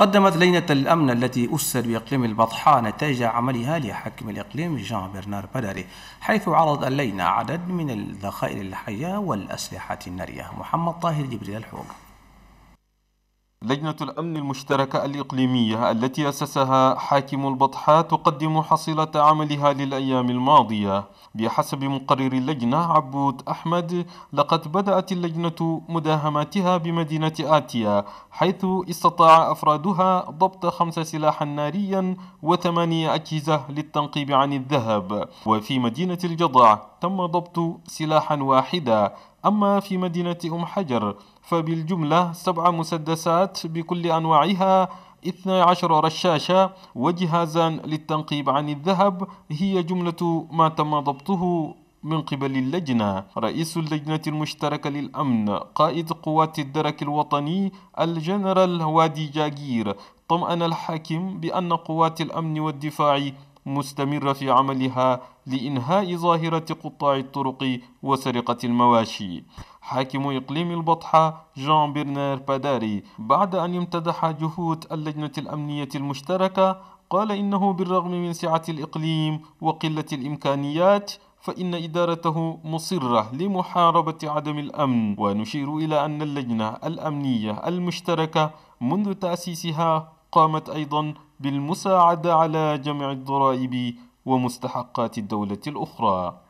قدمت لينة الأمن التي أسست بإقليم البطحاء نتائج عملها لحاكم الإقليم جان برنار بدري حيث عرض اللينة عدد من الذخائر الحية والأسلحة النارية محمد طاهر جبريل الحوم لجنة الأمن المشتركة الإقليمية التي أسسها حاكم البطحاء تقدم حصيلة عملها للأيام الماضية بحسب مقرر اللجنة عبود أحمد لقد بدأت اللجنة مداهماتها بمدينة آتيا حيث استطاع أفرادها ضبط خمس سلاحا ناريا وثمانية أجهزة للتنقيب عن الذهب وفي مدينة الجضع تم ضبط سلاحا واحدا أما في مدينة أم حجر فبالجملة سبع مسدسات بكل أنواعها 12 رشاشة وجهازا للتنقيب عن الذهب هي جملة ما تم ضبطه من قبل اللجنة رئيس اللجنة المشتركة للأمن قائد قوات الدرك الوطني الجنرال وادي جاجير طمأن الحاكم بأن قوات الأمن والدفاع مستمرة في عملها لإنهاء ظاهرة قطاع الطرق وسرقة المواشي حاكم إقليم البطحة جان برنار باداري بعد أن امتدح جهود اللجنة الأمنية المشتركة قال إنه بالرغم من سعة الإقليم وقلة الإمكانيات فإن إدارته مصرة لمحاربة عدم الأمن ونشير إلى أن اللجنة الأمنية المشتركة منذ تأسيسها قامت أيضا بالمساعدة على جمع الضرائب ومستحقات الدولة الأخرى